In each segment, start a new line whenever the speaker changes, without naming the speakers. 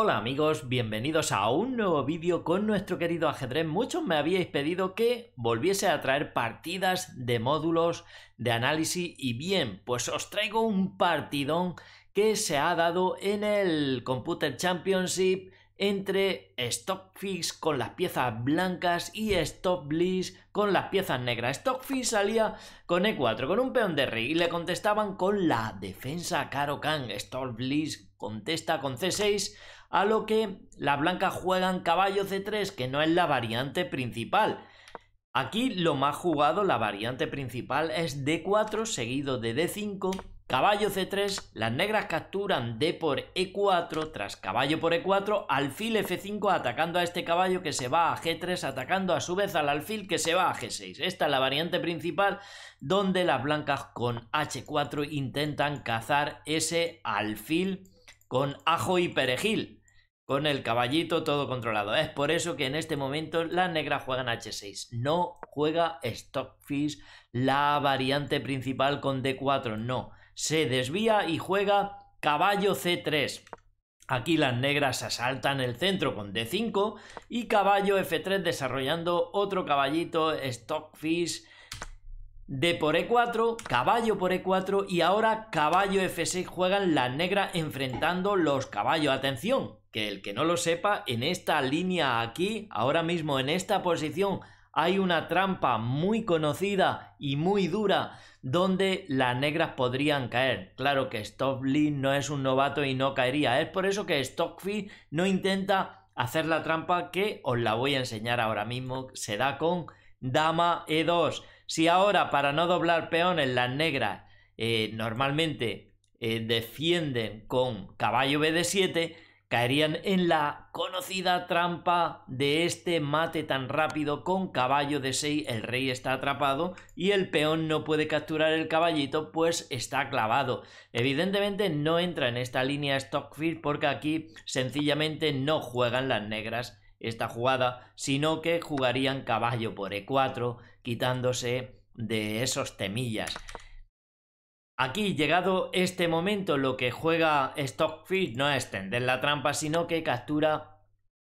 Hola amigos, bienvenidos a un nuevo vídeo con nuestro querido ajedrez. Muchos me habíais pedido que volviese a traer partidas de módulos de análisis y bien, pues os traigo un partidón que se ha dado en el Computer Championship entre Stockfish con las piezas blancas y Stockbliss con las piezas negras. Stockfish salía con E4, con un peón de rey, y le contestaban con la defensa Caro Kang. Stockbliss contesta con C6 a lo que las blancas juegan caballo C3, que no es la variante principal. Aquí lo más jugado, la variante principal, es D4 seguido de D5, caballo C3, las negras capturan D por E4, tras caballo por E4, alfil F5 atacando a este caballo que se va a G3, atacando a su vez al alfil que se va a G6. Esta es la variante principal donde las blancas con H4 intentan cazar ese alfil con ajo y perejil con el caballito todo controlado. Es por eso que en este momento las negras juegan H6. No juega Stockfish, la variante principal con D4, no. Se desvía y juega caballo C3. Aquí las negras asaltan el centro con D5 y caballo F3 desarrollando otro caballito Stockfish D por E4, caballo por E4 y ahora caballo F6 juegan la negra enfrentando los caballos. Atención, que el que no lo sepa, en esta línea aquí, ahora mismo en esta posición, hay una trampa muy conocida y muy dura donde las negras podrían caer. Claro que Stockfish no es un novato y no caería. Es por eso que Stockfield no intenta hacer la trampa que os la voy a enseñar ahora mismo. Se da con dama e2. Si ahora para no doblar peón en las negras eh, normalmente eh, defienden con caballo bd7, caerían en la conocida trampa de este mate tan rápido con caballo de 6, el rey está atrapado y el peón no puede capturar el caballito pues está clavado. Evidentemente no entra en esta línea Stockfield porque aquí sencillamente no juegan las negras esta jugada, sino que jugarían caballo por e4, quitándose de esos temillas. Aquí, llegado este momento, lo que juega Stockfish no es tender la trampa, sino que captura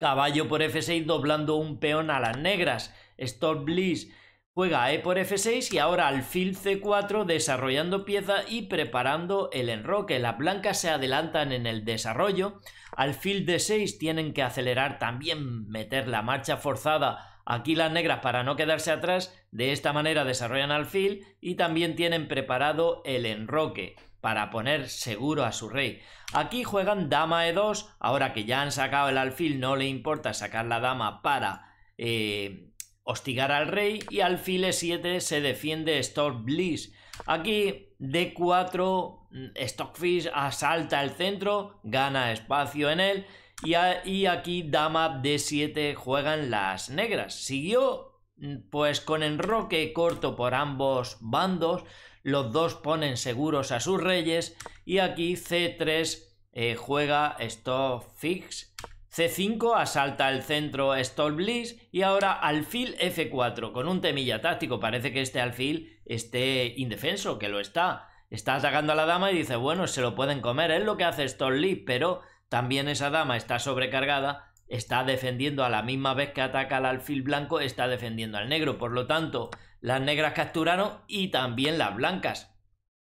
caballo por f6 doblando un peón a las negras. Stockfish Juega E por F6 y ahora alfil C4 desarrollando pieza y preparando el enroque. Las blancas se adelantan en el desarrollo. Alfil D6 tienen que acelerar también, meter la marcha forzada. Aquí las negras para no quedarse atrás. De esta manera desarrollan alfil y también tienen preparado el enroque para poner seguro a su rey. Aquí juegan dama E2. Ahora que ya han sacado el alfil no le importa sacar la dama para... Eh, hostigar al rey y al file 7 se defiende Storm Bliss. Aquí d4, mm, Stockfish asalta el centro, gana espacio en él y, aquí dama d7 juegan las negras. Siguió mm, pues con enroque corto por ambos bandos, los dos ponen seguros a sus reyes y aquí c3 eh, juega Stockfish C5 asalta el centro Stolblitz y ahora alfil F4 con un temilla táctico. Parece que este alfil esté indefenso, que lo está. Está atacando a la dama y dice, bueno, se lo pueden comer. Es lo que hace Stolblitz, pero también esa dama está sobrecargada, está defendiendo a la misma vez que ataca al alfil blanco, está defendiendo al negro. Por lo tanto, las negras capturaron y también las blancas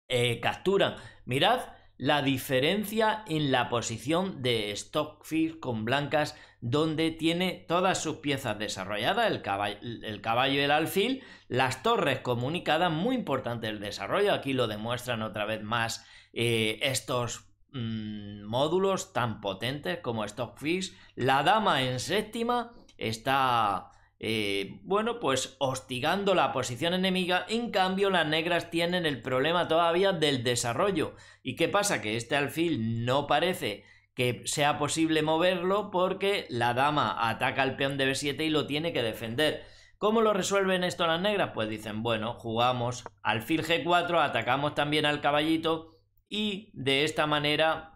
eh, capturan. Mirad la diferencia en la posición de Stockfish con blancas, donde tiene todas sus piezas desarrolladas, el caballo, el caballo y el alfil, las torres comunicadas, muy importante el desarrollo, aquí lo demuestran otra vez más eh, estos mm, módulos tan potentes como Stockfish, la dama en séptima está eh, bueno, pues hostigando la posición enemiga, en cambio las negras tienen el problema todavía del desarrollo. ¿Y qué pasa? Que este alfil no parece que sea posible moverlo porque la dama ataca al peón de B7 y lo tiene que defender. ¿Cómo lo resuelven esto las negras? Pues dicen, bueno, jugamos alfil G4, atacamos también al caballito y de esta manera...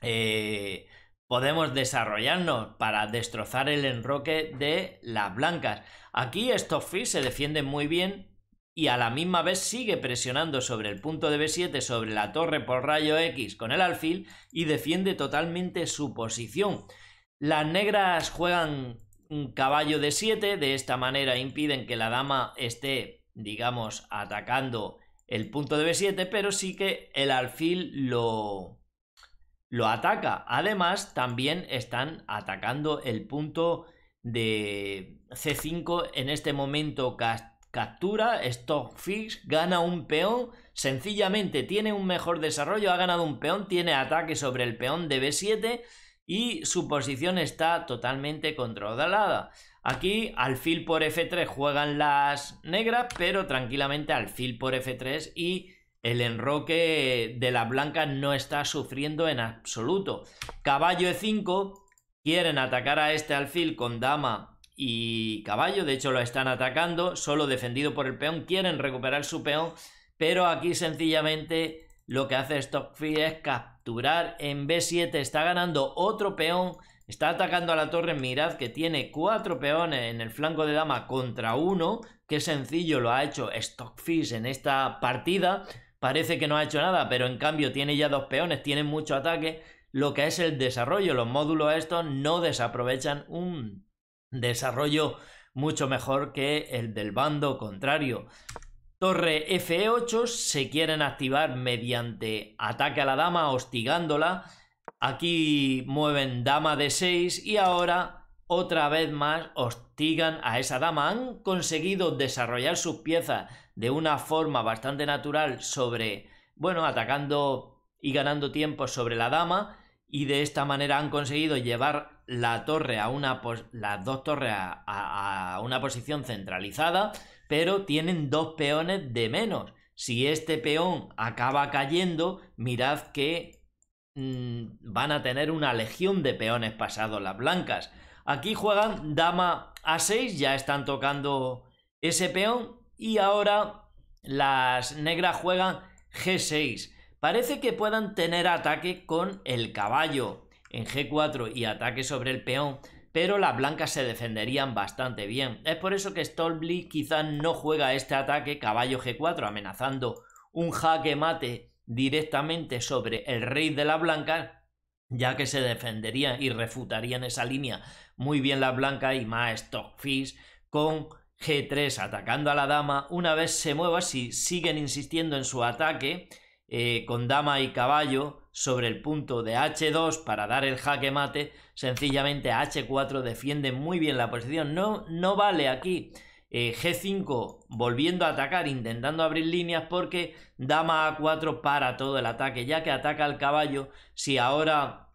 Eh, podemos desarrollarnos para destrozar el enroque de las blancas. Aquí Stockfish se defiende muy bien y a la misma vez sigue presionando sobre el punto de B7 sobre la torre por rayo X con el alfil y defiende totalmente su posición. Las negras juegan un caballo de 7, de esta manera impiden que la dama esté, digamos, atacando el punto de B7, pero sí que el alfil lo, lo ataca. Además, también están atacando el punto de C5 en este momento captura, stock fix, gana un peón, sencillamente tiene un mejor desarrollo, ha ganado un peón, tiene ataque sobre el peón de B7 y su posición está totalmente controlada. Aquí alfil por F3 juegan las negras, pero tranquilamente alfil por F3 y el enroque de la blanca no está sufriendo en absoluto. Caballo E5, quieren atacar a este alfil con dama y caballo, de hecho lo están atacando, solo defendido por el peón, quieren recuperar su peón, pero aquí sencillamente lo que hace Stockfish es capturar en B7, está ganando otro peón, está atacando a la torre, mirad que tiene cuatro peones en el flanco de dama contra uno, qué sencillo lo ha hecho Stockfish en esta partida, parece que no ha hecho nada, pero en cambio tiene ya dos peones, tiene mucho ataque, lo que es el desarrollo. Los módulos estos no desaprovechan un desarrollo mucho mejor que el del bando contrario. Torre F8 se quieren activar mediante ataque a la dama, hostigándola. Aquí mueven dama D6 y ahora otra vez más hostigan a esa dama. Han conseguido desarrollar sus piezas de una forma bastante natural sobre, bueno, atacando y ganando tiempo sobre la dama. Y de esta manera han conseguido llevar la torre a las dos torres a, a una posición centralizada, pero tienen dos peones de menos. Si este peón acaba cayendo, mirad que mm, van a tener una legión de peones pasados las blancas. Aquí juegan dama a6, ya están tocando ese peón y ahora las negras juegan g6. Parece que puedan tener ataque con el caballo en g4 y ataque sobre el peón, pero las blancas se defenderían bastante bien. Es por eso que Stolbli quizás no juega este ataque caballo g4 amenazando un jaque mate directamente sobre el rey de la blanca ya que se defenderían y refutarían esa línea muy bien la blanca y más Stockfish con G3 atacando a la dama. Una vez se mueva, si siguen insistiendo en su ataque eh, con dama y caballo sobre el punto de H2 para dar el jaque mate, sencillamente H4 defiende muy bien la posición. No, no vale aquí eh, G5 volviendo a atacar, intentando abrir líneas porque dama A4 para todo el ataque, ya que ataca al caballo. Si ahora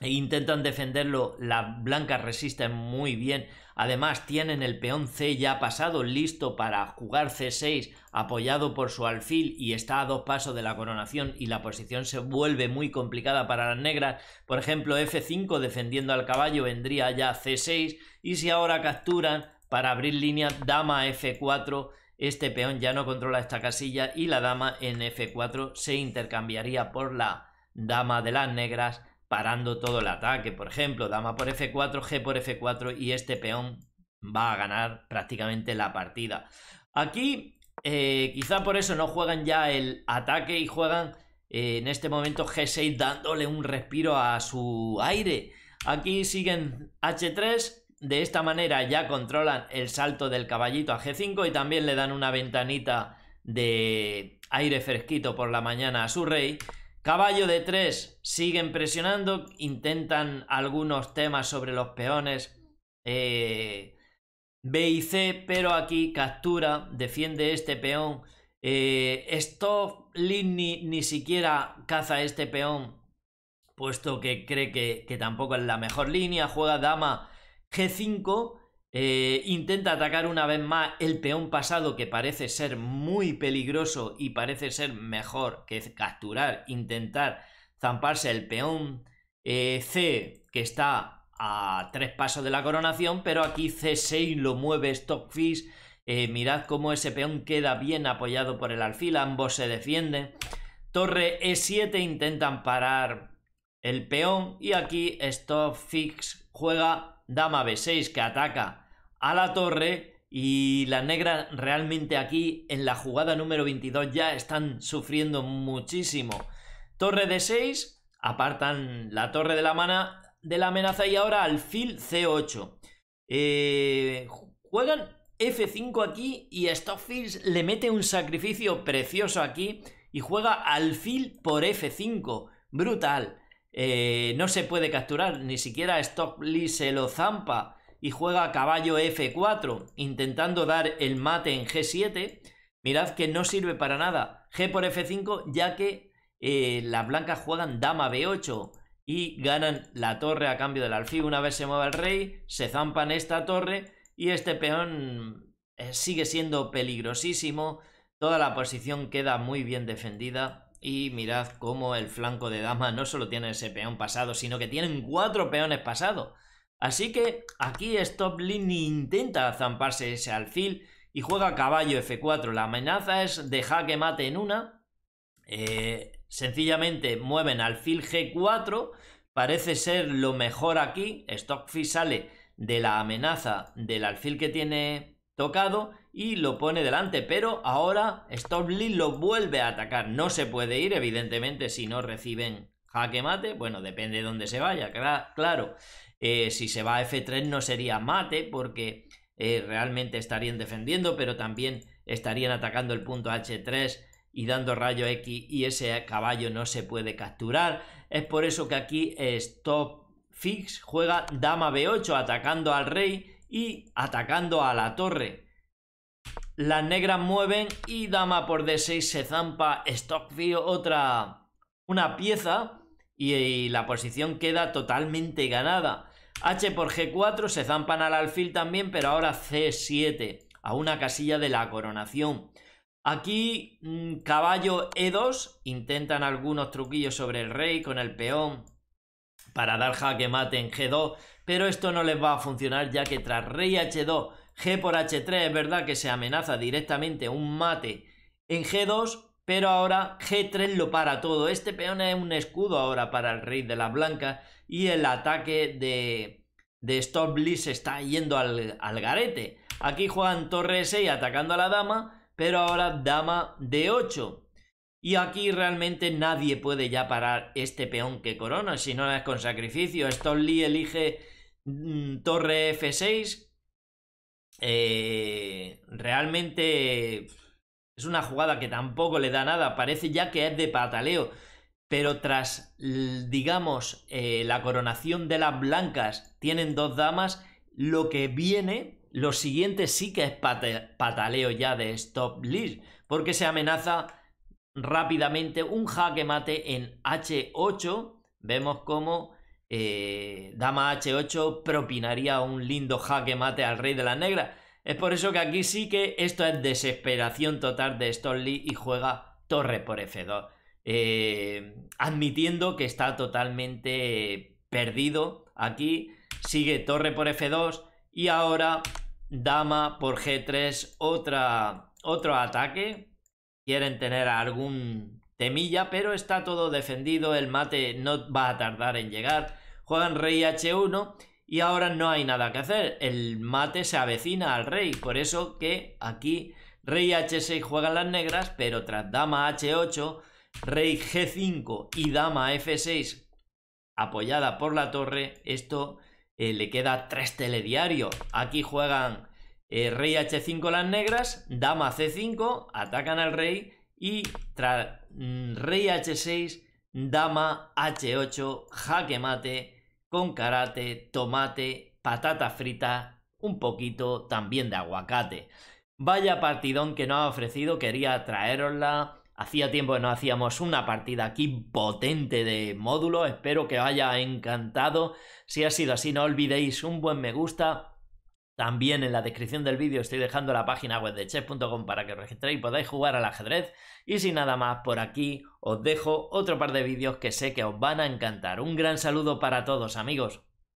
e intentan defenderlo. Las blancas resisten muy bien. Además, tienen el peón C ya pasado, listo para jugar C6, apoyado por su alfil y está a dos pasos de la coronación y la posición se vuelve muy complicada para las negras. Por ejemplo, F5 defendiendo al caballo vendría ya C6 y si ahora capturan para abrir línea dama F4, este peón ya no controla esta casilla y la dama en F4 se intercambiaría por la dama de las negras parando todo el ataque. Por ejemplo, dama por F4, G por F4 y este peón va a ganar prácticamente la partida. Aquí eh, quizá por eso no juegan ya el ataque y juegan eh, en este momento G6 dándole un respiro a su aire. Aquí siguen H3, de esta manera ya controlan el salto del caballito a G5 y también le dan una ventanita de aire fresquito por la mañana a su rey. Caballo de tres, siguen presionando, intentan algunos temas sobre los peones eh, B y C, pero aquí captura, defiende este peón. Eh, Stop ni, ni, siquiera caza este peón, puesto que cree que, que tampoco es la mejor línea. Juega dama G5 eh, intenta atacar una vez más el peón pasado que parece ser muy peligroso y parece ser mejor que capturar, intentar zamparse el peón eh, C que está a tres pasos de la coronación, pero aquí C6 lo mueve Stockfish. Eh, mirad cómo ese peón queda bien apoyado por el alfil, ambos se defienden. Torre E7 intentan parar el peón y aquí Stockfish juega dama B6 que ataca a la torre y la negra realmente aquí en la jugada número 22 ya están sufriendo muchísimo. Torre de 6, apartan la torre de la, mana, de la amenaza y ahora alfil C8. Eh, juegan F5 aquí y Stockfield le mete un sacrificio precioso aquí y juega alfil por F5. Brutal. Eh, no se puede capturar, ni siquiera Stockfish se lo zampa y juega caballo F4, intentando dar el mate en G7, mirad que no sirve para nada. G por F5, ya que eh, las blancas juegan dama B8 y ganan la torre a cambio del alfil. Una vez se mueve el rey, se zampan esta torre y este peón eh, sigue siendo peligrosísimo. Toda la posición queda muy bien defendida. Y mirad cómo el flanco de dama no solo tiene ese peón pasado, sino que tienen cuatro peones pasados. Así que aquí Stop intenta zamparse ese alfil y juega caballo F4. La amenaza es de jaque mate en una. Eh, sencillamente mueven alfil G4. Parece ser lo mejor aquí. Stockfish sale de la amenaza del alfil que tiene tocado y lo pone delante, pero ahora Lee lo vuelve a atacar. No se puede ir, evidentemente, si no reciben jaque mate. Bueno, depende de dónde se vaya, claro. Eh, si se va a F3 no sería mate porque eh, realmente estarían defendiendo, pero también estarían atacando el punto H3 y dando rayo X y ese caballo no se puede capturar. Es por eso que aquí eh, Stop Fix juega dama B8 atacando al rey y atacando a la torre. Las negras mueven y dama por D6 se zampa Stop otra una pieza y la posición queda totalmente ganada. H por G4 se zampan al alfil también, pero ahora C7, a una casilla de la coronación. Aquí mm, caballo E2, intentan algunos truquillos sobre el rey con el peón para dar jaque mate en G2, pero esto no les va a funcionar ya que tras rey H2, G por H3 es verdad que se amenaza directamente un mate en G2, pero ahora G3 lo para todo. Este peón es un escudo ahora para el rey de la blanca. Y el ataque de, de Stop está yendo al, al garete. Aquí juegan torre 6 atacando a la dama. Pero ahora dama de 8. Y aquí realmente nadie puede ya parar este peón que corona, si no es con sacrificio. Lee elige mm, torre F6. Eh, realmente es una jugada que tampoco le da nada, parece ya que es de pataleo. Pero tras, digamos, eh, la coronación de las blancas, tienen dos damas, lo que viene, lo siguiente sí que es pataleo ya de stop list, porque se amenaza rápidamente un jaque mate en H8. Vemos cómo eh, dama H8 propinaría un lindo jaque mate al rey de la negra. Es por eso que aquí sí que esto es desesperación total de Stonley y juega torre por F2. Eh, admitiendo que está totalmente perdido aquí. Sigue torre por F2 y ahora dama por G3, otra, otro ataque. Quieren tener algún temilla, pero está todo defendido, el mate no va a tardar en llegar. Juegan rey H1 y ahora no hay nada que hacer. El mate se avecina al rey, por eso que aquí rey h6 juegan las negras, pero tras dama h8, rey g5 y dama f6 apoyada por la torre, esto eh, le queda tres telediarios. Aquí juegan eh, rey h5 las negras, dama c5, atacan al rey y tras mm, rey h6, dama h8, jaque mate con karate, tomate, patata frita, un poquito también de aguacate. Vaya partidón que nos ha ofrecido, quería traerosla. Hacía tiempo que no hacíamos una partida aquí potente de módulo, espero que os haya encantado. Si ha sido así, no olvidéis un buen me gusta, también en la descripción del vídeo estoy dejando la página web de chess.com para que os registréis y podáis jugar al ajedrez. Y sin nada más, por aquí os dejo otro par de vídeos que sé que os van a encantar. Un gran saludo para todos amigos.